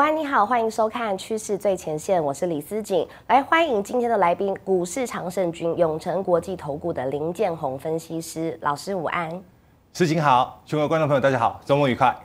午安，你好，欢迎收看《趋势最前线》，我是李思锦。来，欢迎今天的来宾，股市常胜军永成国际投顾的林建宏分析师老师。午安，思锦好，全国观众朋友大家好，周末愉快。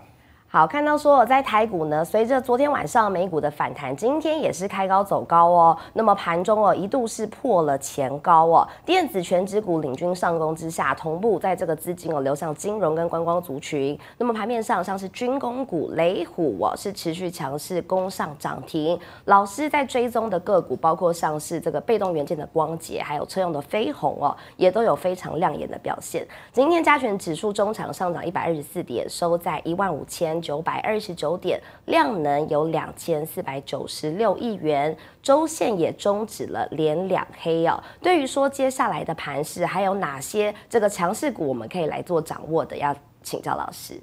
好，看到说我在台股呢，随着昨天晚上美股的反弹，今天也是开高走高哦。那么盘中哦，一度是破了前高哦。电子全指股领军上攻之下，同步在这个资金哦流向金融跟观光族群。那么盘面上像是军工股雷虎哦，是持续强势攻上涨停。老师在追踪的个股包括上市这个被动元件的光捷，还有车用的飞鸿哦，也都有非常亮眼的表现。今天加权指数中场上涨一百二十四点，收在一万五千。九百二十九点，量能有两千四百九十六亿元，周线也终止了连两黑哦。对于说接下来的盘势，还有哪些这个强势股我们可以来做掌握的？要请教老师。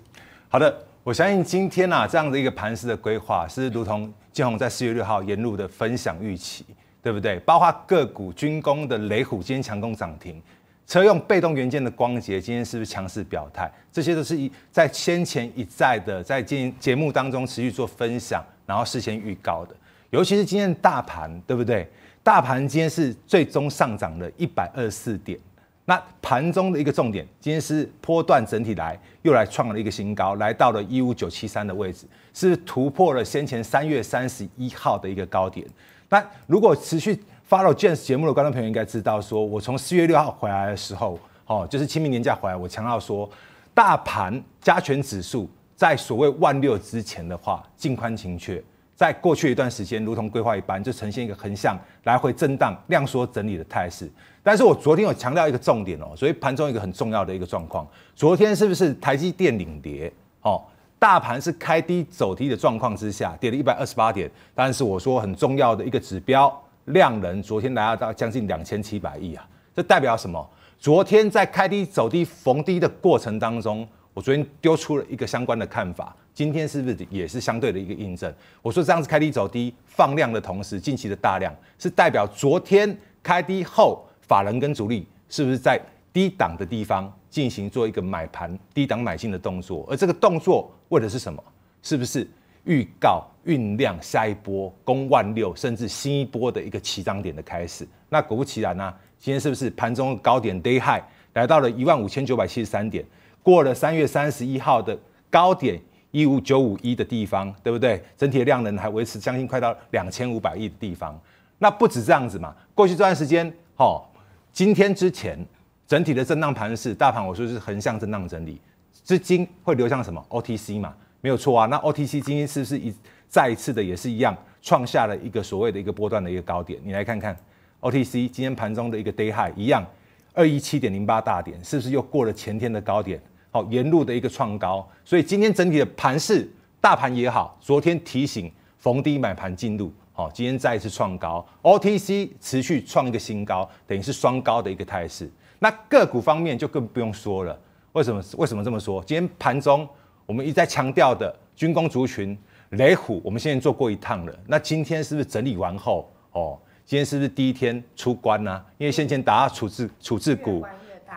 好的，我相信今天啊，这样的一个盘势的规划，是如同建鸿在四月六号沿路的分享预期，对不对？包括个股军工的雷虎今天强攻涨停。车用被动元件的光洁，今天是不是强势表态？这些都是一在先前一再的在今节目当中持续做分享，然后事先预告的。尤其是今天的大盘，对不对？大盘今天是最终上涨了一百二十四点。那盘中的一个重点，今天是波段整体来又来创了一个新高，来到了一五九七三的位置，是突破了先前三月三十一号的一个高点。那如果持续，Follow James 节目的观众朋友应该知道，说我从四月六号回来的时候，哦，就是清明年假回来，我强调说，大盘加权指数在所谓万六之前的话，净宽情却在过去一段时间，如同规划一般，就呈现一个横向来回震荡、量缩整理的态势。但是我昨天有强调一个重点哦，所以盘中一个很重要的一个状况，昨天是不是台积电领跌？哦，大盘是开低走低的状况之下，跌了一百二十八点。但是我说很重要的一个指标。量能昨天来到到将近两千七百亿啊，这代表什么？昨天在开低走低逢低的过程当中，我昨天丢出了一个相关的看法，今天是不是也是相对的一个印证？我说这样子开低走低放量的同时，近期的大量是代表昨天开低后，法人跟主力是不是在低档的地方进行做一个买盘低档买进的动作？而这个动作为的是什么？是不是预告？酝酿下一波攻万六，甚至新一波的一个起涨点的开始。那果不其然啊，今天是不是盘中高点 day high 来到了一万五千九百七十三点，过了三月三十一号的高点一五九五一的地方，对不对？整体的量能还维持将近快到两千五百亿的地方。那不止这样子嘛，过去这段时间，哦，今天之前整体的震荡盘是大盘我说是横向震荡整理，资金会流向什么？OTC 嘛，没有错啊。那 OTC 今天是不是一？再一次的也是一样，创下了一个所谓的一个波段的一个高点。你来看看 O T C 今天盘中的一个 day high，一样二一七点零八大点，是不是又过了前天的高点？好，沿路的一个创高。所以今天整体的盘势，大盘也好，昨天提醒逢低买盘进入，好，今天再一次创高，O T C 持续创一个新高，等于是双高的一个态势。那个股方面就更不用说了。为什么为什么这么说？今天盘中我们一再强调的军工族群。雷虎，我们现在做过一趟了。那今天是不是整理完后哦？今天是不是第一天出关呢？因为先前打压处置处置股，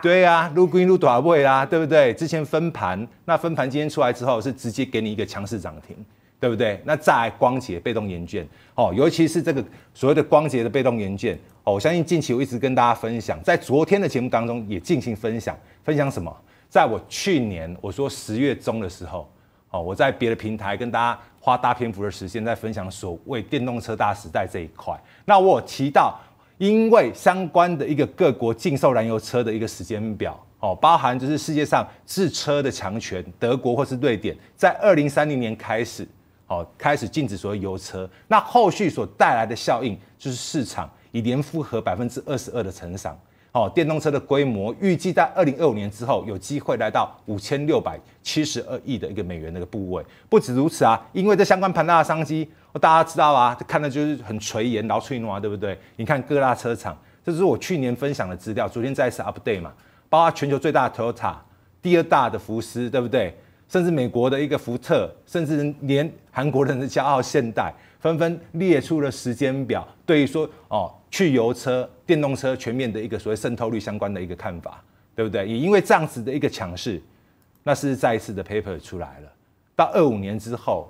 对啊，撸高入撸短位啦，对不对？之前分盘，那分盘今天出来之后是直接给你一个强势涨停，对不对？那再来光洁被动元券哦，尤其是这个所谓的光洁的被动元券哦，我相信近期我一直跟大家分享，在昨天的节目当中也进行分享，分享什么？在我去年我说十月中的时候哦，我在别的平台跟大家。花大篇幅的时间在分享所谓电动车大时代这一块。那我提到，因为相关的一个各国禁售燃油车的一个时间表，哦，包含就是世界上制车的强权德国或是瑞典，在二零三零年开始，哦，开始禁止所谓油车。那后续所带来的效应，就是市场以年复合百分之二十二的成长。哦，电动车的规模预计在二零二五年之后有机会来到五千六百七十二亿的一个美元的一个部位。不止如此啊，因为这相关庞大的商机，大家知道啊，看的就是很垂涎、劳垂涎啊，对不对？你看各大车厂，这是我去年分享的资料，昨天再一次 update 嘛，包括全球最大的 Toyota、第二大的福斯，对不对？甚至美国的一个福特，甚至连韩国人的骄傲现代。纷纷列出了时间表，对于说哦，去油车、电动车全面的一个所谓渗透率相关的一个看法，对不对？也因为这样子的一个强势，那是再一次的 paper 出来了。到二五年之后，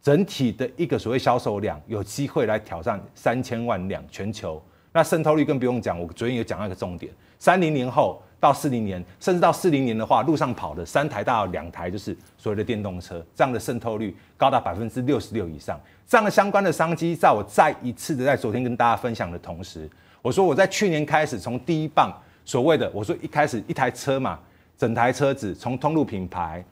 整体的一个所谓销售量有机会来挑战三千万辆全球，那渗透率更不用讲。我昨天有讲到一个重点，三零年后。到四零年，甚至到四零年的话，路上跑的三台到两台就是所谓的电动车，这样的渗透率高达百分之六十六以上。这样的相关的商机，在我再一次的在昨天跟大家分享的同时，我说我在去年开始从第一棒所谓的，我说一开始一台车嘛，整台车子从通路品牌、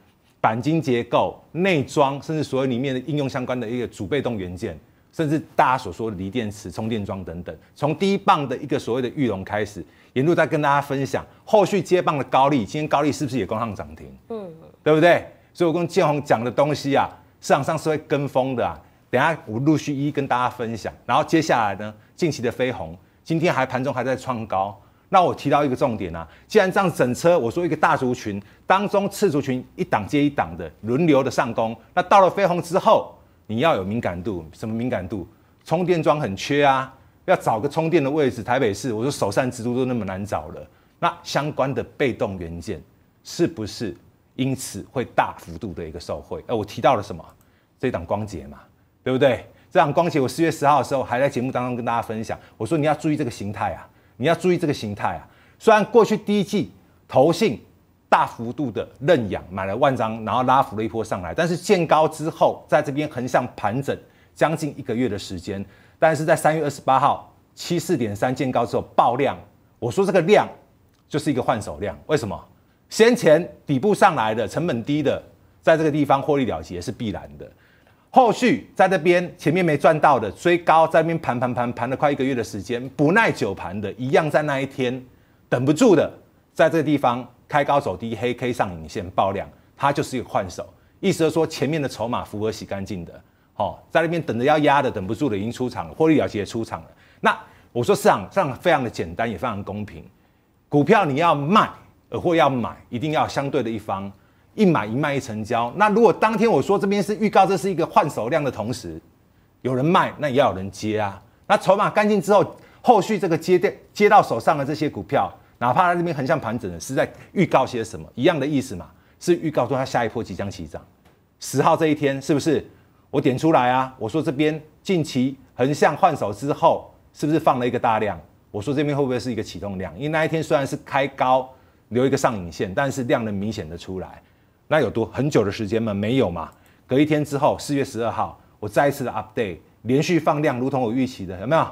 钣金结构、内装，甚至所有里面的应用相关的一个主被动元件，甚至大家所说的锂电池、充电桩等等，从第一棒的一个所谓的玉龙开始。沿路在跟大家分享后续接棒的高丽，今天高丽是不是也攻上涨停？嗯，对不对？所以我跟建宏讲的东西啊，市场上是会跟风的啊。等下我陆续一跟大家分享，然后接下来呢，近期的飞鸿，今天还盘中还在创高。那我提到一个重点啊，既然这样整车，我说一个大族群当中次族群一档接一档的轮流的上攻，那到了飞鸿之后，你要有敏感度，什么敏感度？充电桩很缺啊。要找个充电的位置，台北市，我说首善之都都那么难找了，那相关的被动元件是不是因此会大幅度的一个受惠？哎，我提到了什么？这档光节嘛，对不对？这档光节我四月十号的时候还在节目当中跟大家分享，我说你要注意这个形态啊，你要注意这个形态啊。虽然过去第一季投信大幅度的认养买了万张，然后拉幅了一波上来，但是见高之后，在这边横向盘整将近一个月的时间。但是在三月二十八号七四点三见高之后爆量，我说这个量就是一个换手量，为什么？先前底部上来的成本低的，在这个地方获利了结是必然的，后续在那边前面没赚到的追高在那边盘盘盘盘了快一个月的时间，不耐久盘的，一样在那一天等不住的，在这个地方开高走低黑 K 上影线爆量，它就是一个换手，意思是说前面的筹码符合洗干净的。哦，在那边等着要压的，等不住的已经出场了，获利了结出场了。那我说市场上非常的简单，也非常公平。股票你要卖，或要买，一定要相对的一方一买一卖一成交。那如果当天我说这边是预告，这是一个换手量的同时，有人卖，那也要有人接啊。那筹码干净之后，后续这个接的接到手上的这些股票，哪怕在那边横向盘整的，是在预告些什么？一样的意思嘛，是预告说它下一波即将起涨。十号这一天是不是？我点出来啊！我说这边近期横向换手之后，是不是放了一个大量？我说这边会不会是一个启动量？因为那一天虽然是开高留一个上影线，但是量能明显的出来。那有多很久的时间吗？没有嘛！隔一天之后，四月十二号，我再一次的 update，连续放量，如同我预期的，有没有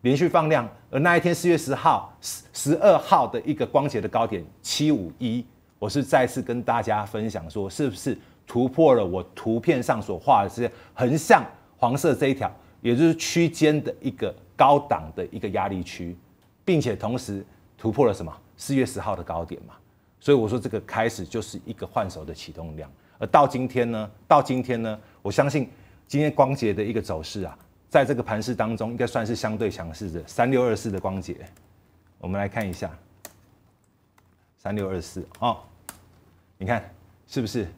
连续放量？而那一天四月十号、十十二号的一个光洁的高点七五一，我是再次跟大家分享说，是不是？突破了我图片上所画的这些横向黄色这一条，也就是区间的一个高档的一个压力区，并且同时突破了什么四月十号的高点嘛？所以我说这个开始就是一个换手的启动量，而到今天呢，到今天呢，我相信今天光洁的一个走势啊，在这个盘势当中应该算是相对强势的三六二四的光洁，我们来看一下三六二四啊，你看是不是？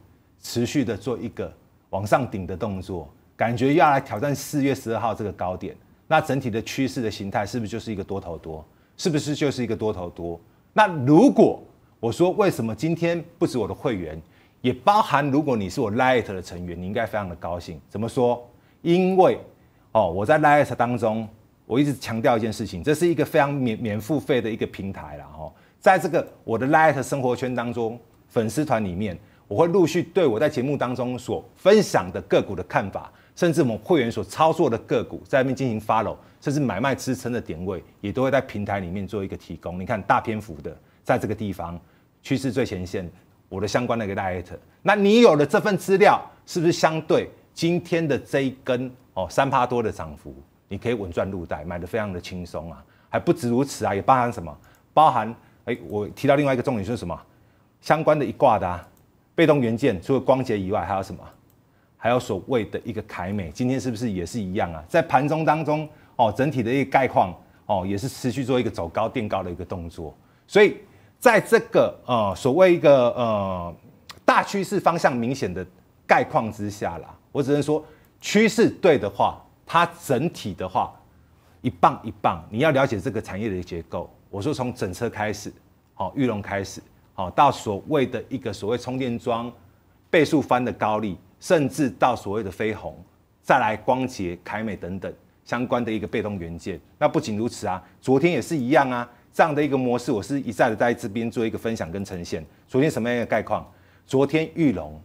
持续的做一个往上顶的动作，感觉要来挑战四月十二号这个高点。那整体的趋势的形态是不是就是一个多头多？是不是就是一个多头多？那如果我说为什么今天不止我的会员，也包含如果你是我 l i t 的成员，你应该非常的高兴。怎么说？因为哦，我在 l i t 当中，我一直强调一件事情，这是一个非常免免付费的一个平台了哦。在这个我的 l i t 生活圈当中，粉丝团里面。我会陆续对我在节目当中所分享的个股的看法，甚至我们会员所操作的个股，在那边进行 follow，甚至买卖支撑的点位，也都会在平台里面做一个提供。你看大篇幅的在这个地方趋势最前线，我的相关的一个 d i t 那你有了这份资料，是不是相对今天的这一根哦三趴多的涨幅，你可以稳赚入袋，买的非常的轻松啊，还不止如此啊，也包含什么？包含哎，我提到另外一个重点是什么？相关的一卦的啊。被动元件除了光洁以外，还有什么？还有所谓的一个凯美，今天是不是也是一样啊？在盘中当中，哦，整体的一个概况，哦，也是持续做一个走高、垫高的一个动作。所以，在这个呃所谓一个呃大趋势方向明显的概况之下啦，我只能说，趋势对的话，它整体的话一棒一棒，你要了解这个产业的结构。我说从整车开始，哦，玉龙开始。哦，到所谓的一个所谓充电桩倍数翻的高利，甚至到所谓的飞鸿，再来光洁、凯美等等相关的一个被动元件。那不仅如此啊，昨天也是一样啊，这样的一个模式，我是一再的在这边做一个分享跟呈现。昨天什么样的概况？昨天玉龙，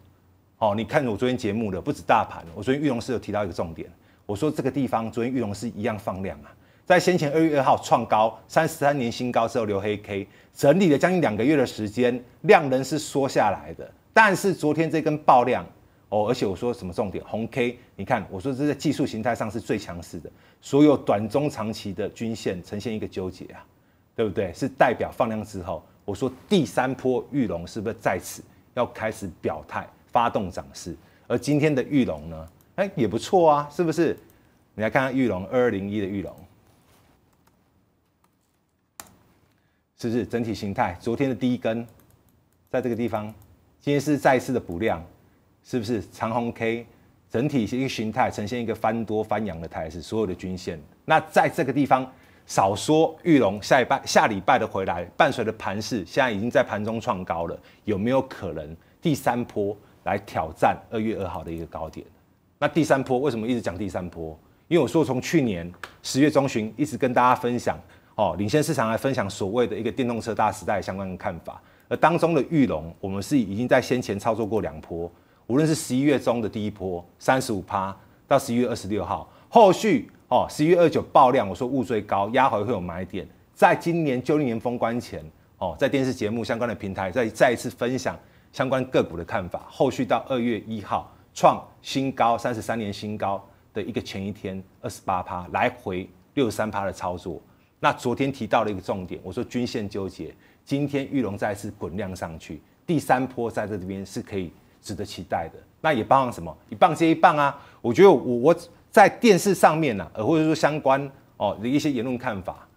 哦，你看我昨天节目的不止大盘，我昨天玉龙是有提到一个重点，我说这个地方昨天玉龙是一样放量啊。在先前二月二号创高三十三年新高之后，留黑 K 整理了将近两个月的时间，量能是缩下来的。但是昨天这根爆量哦，而且我说什么重点红 K，你看我说这在技术形态上是最强势的，所有短中长期的均线呈现一个纠结啊，对不对？是代表放量之后，我说第三波玉龙是不是在此要开始表态发动涨势？而今天的玉龙呢，哎也不错啊，是不是？你来看看玉龙二二零一的玉龙。是不是整体形态？昨天的第一根，在这个地方，今天是再次的补量，是不是长红 K？整体一个形态呈现一个翻多翻阳的态势，所有的均线。那在这个地方，少说玉龙下一半下礼拜的回来，伴随着盘势现在已经在盘中创高了，有没有可能第三波来挑战二月二号的一个高点？那第三波为什么一直讲第三波？因为我说从去年十月中旬一直跟大家分享。哦，领先市场来分享所谓的一个电动车大时代相关的看法，而当中的裕隆，我们是已经在先前操作过两波，无论是十一月中的第一波三十五趴，到十一月二十六号，后续哦十一月二九爆量，我说物最高压回会有买点，在今年旧年封关前哦，在电视节目相关的平台再再一次分享相关个股的看法，后续到二月一号创新高三十三年新高的一个前一天二十八趴来回六十三趴的操作。那昨天提到了一个重点，我说均线纠结，今天玉龙再次滚量上去，第三波在这边是可以值得期待的。那也包含什么一棒接一棒啊？我觉得我我在电视上面呢，呃或者说相关哦的一些言论看法，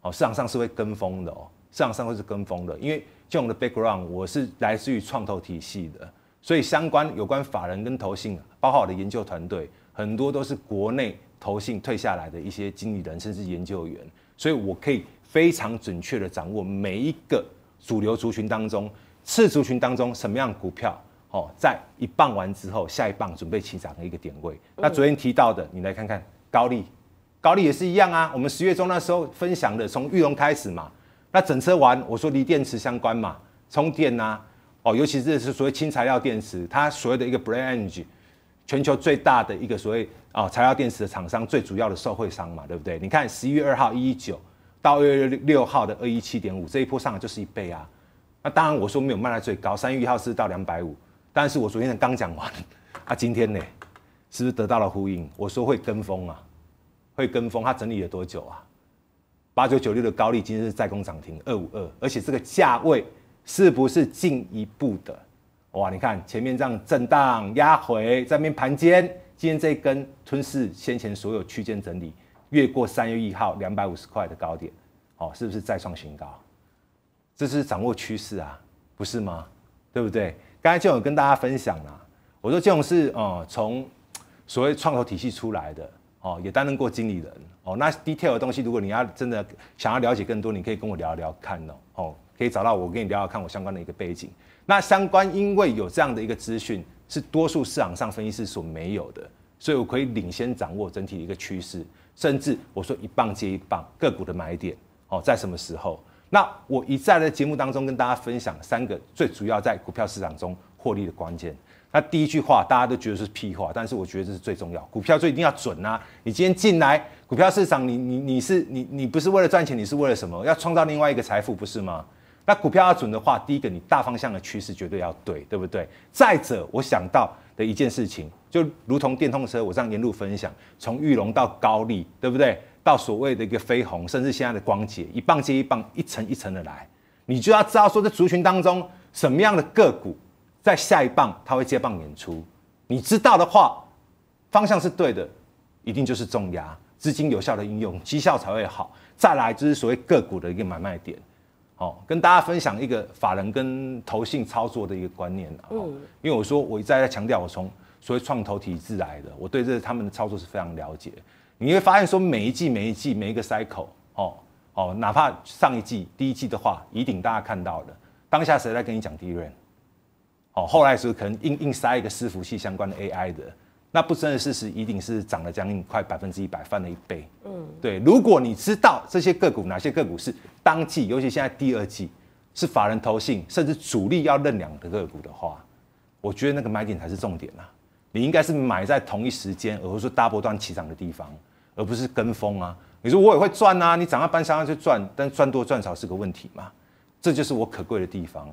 哦市场上是会跟风的哦，市场上会是跟风的，因为就我的 background，我是来自于创投体系的，所以相关有关法人跟投信包括我的研究团队，很多都是国内投信退下来的一些经理人，甚至研究员。所以我可以非常准确的掌握每一个主流族群当中次族群当中什么样股票哦，在一棒完之后下一棒准备起涨的一个点位。那昨天提到的，你来看看高利，高利也是一样啊。我们十月中那时候分享的，从玉龙开始嘛，那整车完我说锂电池相关嘛，充电呐哦，尤其是是所谓轻材料电池，它所谓的一个 brain e g 全球最大的一个所谓啊材料电池的厂商，最主要的受惠商嘛，对不对？你看十一月二号一一九到二月六号的二一七点五，这一波上来就是一倍啊。那当然我说没有卖到最高，三月一号是到两百五，但是我昨天刚讲完，啊今天呢是不是得到了呼应？我说会跟风啊，会跟风。它整理了多久啊？八九九六的高利今天是在攻涨停二五二，而且这个价位是不是进一步的？哇，你看前面这样震荡压回，再面盘间，今天这一根吞噬先前所有区间整理，越过三月一号两百五十块的高点，哦，是不是再创新高？这是掌握趋势啊，不是吗？对不对？刚才建勇跟大家分享了，我说建勇是哦，从所谓创投体系出来的哦，也担任过经理人哦。那 detail 的东西，如果你要真的想要了解更多，你可以跟我聊聊看哦，哦，可以找到我跟你聊聊看我相关的一个背景。那相关，因为有这样的一个资讯，是多数市场上分析师所没有的，所以我可以领先掌握整体的一个趋势，甚至我说一棒接一棒个股的买点哦，在什么时候？那我一再在节目当中跟大家分享三个最主要在股票市场中获利的关键。那第一句话大家都觉得是屁话，但是我觉得这是最重要。股票最一定要准啊！你今天进来股票市场，你你你是你你不是为了赚钱，你是为了什么？要创造另外一个财富，不是吗？那股票要准的话，第一个你大方向的趋势绝对要对，对不对？再者，我想到的一件事情，就如同电动车，我这样沿路分享，从玉龙到高丽，对不对？到所谓的一个飞鸿，甚至现在的光捷，一棒接一棒，一层一层的来，你就要知道说，在族群当中，什么样的个股在下一棒它会接棒演出？你知道的话，方向是对的，一定就是重压资金有效的应用，绩效才会好。再来就是所谓个股的一个买卖点。哦，跟大家分享一个法人跟投信操作的一个观念啊，因为我说我一再在强调，我从所谓创投体制来的，我对这他们的操作是非常了解。你会发现说每一季、每一季、每一个 cycle，哦哦，哪怕上一季、第一季的话，一定大家看到了，当下谁在跟你讲低润？哦，后来的时候可能硬硬塞一个伺服器相关的 AI 的。那不争的事实一定是涨了将近快百分之一百，翻了一倍。嗯，对。如果你知道这些个股，哪些个股是当季，尤其现在第二季是法人投信，甚至主力要认两个个股的话，我觉得那个买点才是重点啊。你应该是买在同一时间，而不是大波段起涨的地方，而不是跟风啊。你说我也会赚啊，你涨到半山腰就赚，但赚多赚少是个问题嘛。这就是我可贵的地方。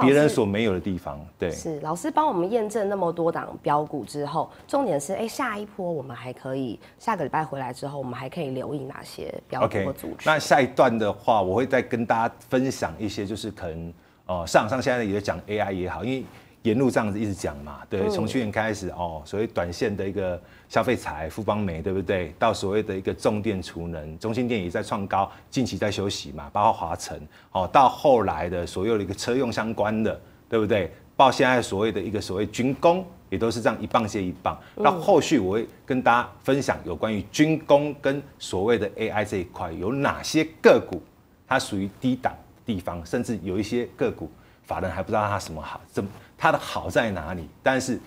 别人所没有的地方，对，是老师帮我们验证那么多档标股之后，重点是，哎，下一波我们还可以，下个礼拜回来之后，我们还可以留意哪些标股？OK，那下一段的话，我会再跟大家分享一些，就是可能，呃，市上现在也在讲 AI 也好，因为。沿路这样子一直讲嘛，对，从去年开始哦，所谓短线的一个消费财，富邦美，对不对？到所谓的一个重电储能，中心电也在创高，近期在休息嘛，包括华晨，哦，到后来的所有的一个车用相关的，对不对？到现在所谓的一个所谓军工，也都是这样一棒接一棒。那后续我会跟大家分享有关于军工跟所谓的 AI 这一块有哪些个股，它属于低档地方，甚至有一些个股法人还不知道它什么好，怎？它的好在哪里？但是，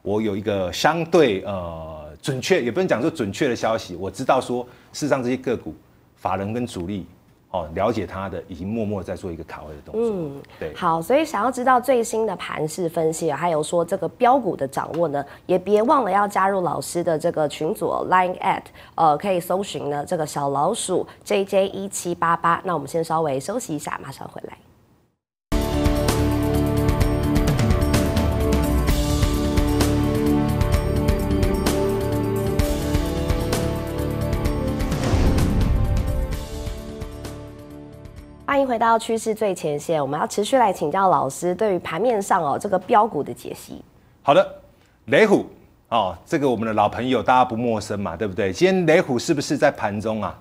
我有一个相对呃准确，也不能讲说准确的消息。我知道说，事实上这些个股法人跟主力哦，了解他的已经默默在做一个卡位的动作。嗯，对。好，所以想要知道最新的盘势分析还有说这个标股的掌握呢，也别忘了要加入老师的这个群组 line at，呃，可以搜寻呢这个小老鼠 jj 一七八八。那我们先稍微休息一下，马上回来。欢迎回到趋势最前线，我们要持续来请教老师对于盘面上哦这个标股的解析。好的，雷虎哦，这个我们的老朋友，大家不陌生嘛，对不对？今天雷虎是不是在盘中啊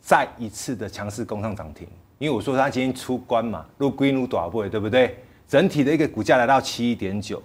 再一次的强势攻上涨停？因为我说他今天出关嘛，入归入短步，对不对？整体的一个股价来到七点九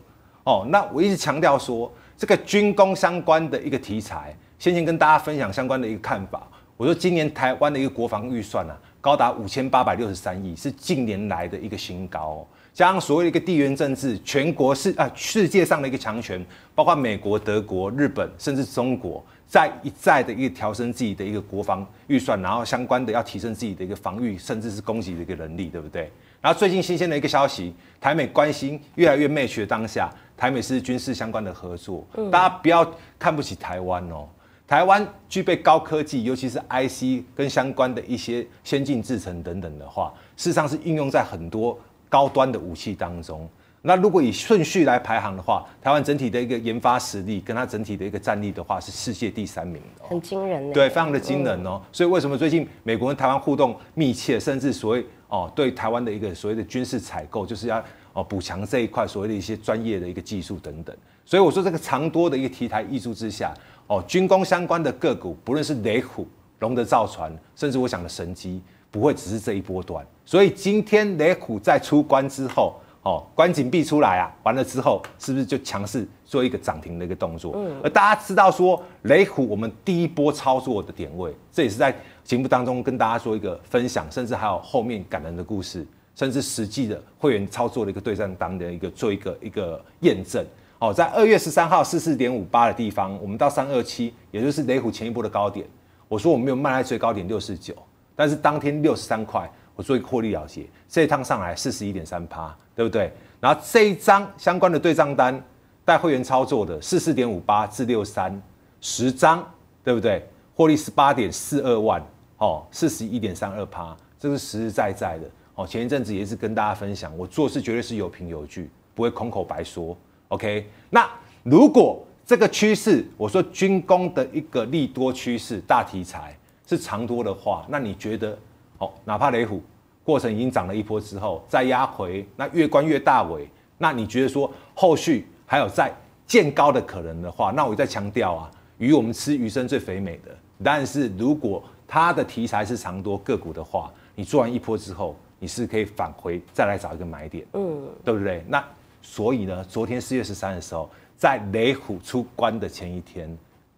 哦。那我一直强调说，这个军工相关的一个题材，先前跟大家分享相关的一个看法，我说今年台湾的一个国防预算啊，高达五千八百六十三亿，是近年来的一个新高。加上所谓的一个地缘政治，全国是啊，世界上的一个强权，包括美国、德国、日本，甚至中国，在一再的一个调升自己的一个国防预算，然后相关的要提升自己的一个防御，甚至是攻击的一个能力，对不对？然后最近新鲜的一个消息，台美关心越来越密切的当下，台美是军事相关的合作，大家不要看不起台湾哦。台湾具备高科技，尤其是 IC 跟相关的一些先进制程等等的话，事实上是应用在很多高端的武器当中。那如果以顺序来排行的话，台湾整体的一个研发实力跟它整体的一个战力的话，是世界第三名，很惊人。对，非常的惊人哦。所以为什么最近美国跟台湾互动密切，甚至所谓哦对台湾的一个所谓的军事采购，就是要。哦，补强这一块所谓的一些专业的一个技术等等，所以我说这个长多的一个题材溢出之下，哦，军工相关的个股，不论是雷虎、龙德造船，甚至我想的神机，不会只是这一波端。所以今天雷虎在出关之后，哦，关紧闭出来啊，完了之后是不是就强势做一个涨停的一个动作？嗯。而大家知道说雷虎，我们第一波操作的点位，这也是在节目当中跟大家说一个分享，甚至还有后面感人的故事。甚至实际的会员操作的一个对账单的一个做一个一个验证。哦，在二月十三号四四点五八的地方，我们到三二七，也就是雷虎前一波的高点。我说我没有卖在最高点六四九，但是当天六十三块，我做一个获利了结。这一趟上来四十一点三八，对不对？然后这一张相关的对账单，带会员操作的四四点五八至六三十张，对不对？获利十八点四二万，哦，四十一点三二趴，这是实实在在的。前一阵子也是跟大家分享，我做事绝对是有凭有据，不会空口白说。OK，那如果这个趋势，我说军工的一个利多趋势大题材是长多的话，那你觉得，哦，哪怕雷虎过程已经涨了一波之后再压回，那越关越大尾，那你觉得说后续还有再见高的可能的话，那我再强调啊，鱼我们吃鱼生最肥美的。但是如果它的题材是长多个股的话，你做完一波之后。你是可以返回再来找一个买点，嗯，对不对？那所以呢，昨天四月十三的时候，在雷虎出关的前一天，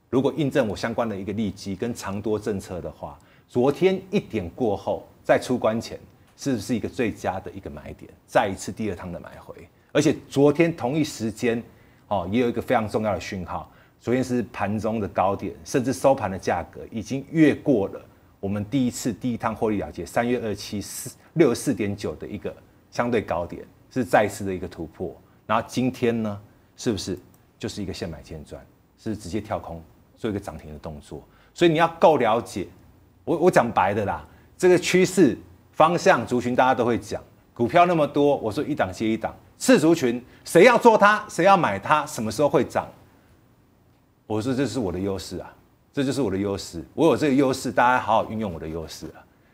如果印证我相关的一个利基跟长多政策的话，昨天一点过后在出关前，是不是一个最佳的一个买点，再一次第二趟的买回？而且昨天同一时间，哦，也有一个非常重要的讯号，昨天是盘中的高点，甚至收盘的价格已经越过了。我们第一次第一趟获利了结，三月二七四六十四点九的一个相对高点，是再次的一个突破。然后今天呢，是不是就是一个现买现赚，是直接跳空做一个涨停的动作？所以你要够了解，我我讲白的啦，这个趋势方向族群大家都会讲，股票那么多，我说一档接一档，次族群谁要做它，谁要买它，什么时候会涨？我说这是我的优势啊。这就是我的优势，我有这个优势，大家好好运用我的优势了。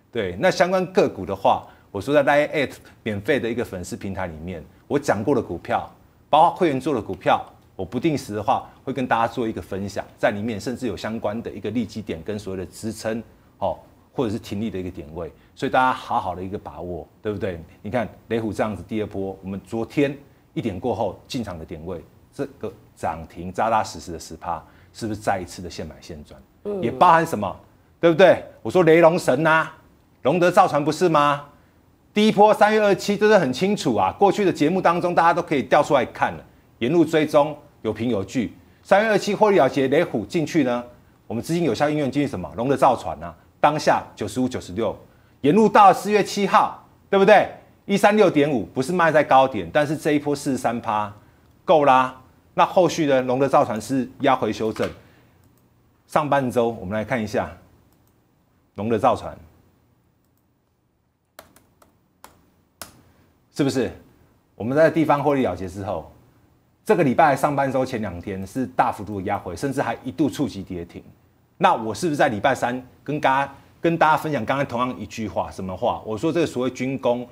对，那相关个股的话，我说在大家 at 免费的一个粉丝平台里面，我讲过的股票，包括会员做的股票，我不定时的话会跟大家做一个分享，在里面甚至有相关的一个利基点跟所谓的支撑，哦，或者是停利的一个点位，所以大家好好的一个把握，对不对？你看雷虎这样子第二波，我们昨天一点过后进场的点位，这个涨停扎扎实实的十趴。是不是再一次的现买现赚？嗯，也包含什么，对不对？我说雷龙神呐，龙德造船不是吗？第一波三月二七都是很清楚啊，过去的节目当中大家都可以调出来看了，沿路追踪有凭有据。三月二七获利了结雷虎进去呢，我们资金有效应用进去什么？龙德造船啊，当下九十五九十六，沿路到四月七号，对不对？一三六点五不是卖在高点，但是这一波四十三趴够啦。那后续呢？龙的造船是压回修正，上半周我们来看一下龙的造船，是不是我们在地方获利了结之后，这个礼拜上半周前两天是大幅度的压回，甚至还一度触及跌停。那我是不是在礼拜三跟大家跟大家分享刚才同样一句话？什么话？我说这个所谓军工，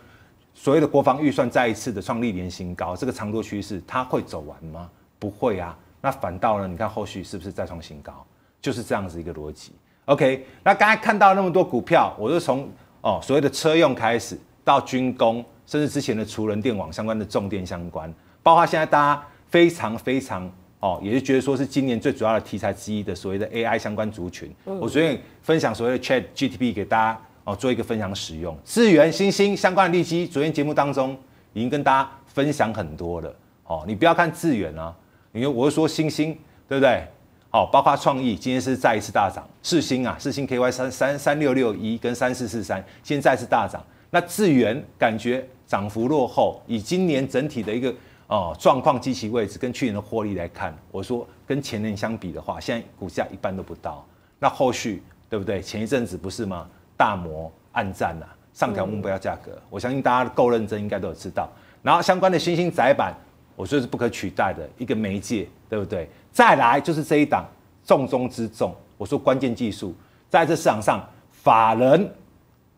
所谓的国防预算再一次的创历年新高，这个长多趋势它会走完吗？不会啊，那反倒呢？你看后续是不是再创新高？就是这样子一个逻辑。OK，那刚才看到那么多股票，我就从哦所谓的车用开始，到军工，甚至之前的储能、电网相关的重电相关，包括现在大家非常非常哦，也是觉得说是今年最主要的题材之一的所谓的 AI 相关族群。我昨天分享所谓的 ChatGTP 给大家哦做一个分享使用。智源、星星相关的利基，昨天节目当中已经跟大家分享很多了。哦，你不要看智源啊。因为我是说新兴，对不对？好，包括创意，今天是再一次大涨。四星啊，四星 KY 三三三六六一跟三四四三，现在是大涨。那智源感觉涨幅落后，以今年整体的一个哦状况及其位置跟去年的获利来看，我说跟前年相比的话，现在股价一半都不到。那后续对不对？前一阵子不是吗？大摩暗战啊，上调目标价格。我相信大家够认真，应该都有知道。然后相关的新兴窄板。我说是不可取代的一个媒介，对不对？再来就是这一档重中之重，我说关键技术，在这市场上，法人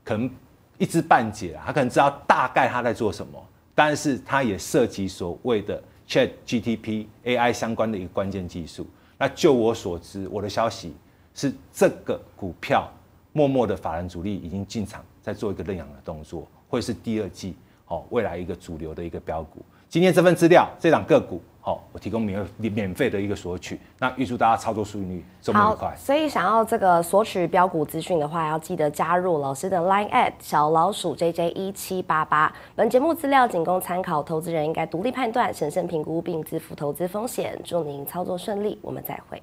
可能一知半解，他可能知道大概他在做什么，但是他也涉及所谓的 Chat GTP AI 相关的一个关键技术。那就我所知，我的消息是这个股票默默的法人主力已经进场，在做一个认养的动作，会是第二季哦未来一个主流的一个标股。今天这份资料，这档个股，好，我提供免免费的一个索取。那预祝大家操作顺利，这么快。所以想要这个索取标股资讯的话，要记得加入老师的 LINE at 小老鼠 JJ 一七八八。本节目资料仅供参考，投资人应该独立判断、审慎评估并自负投资风险。祝您操作顺利，我们再会。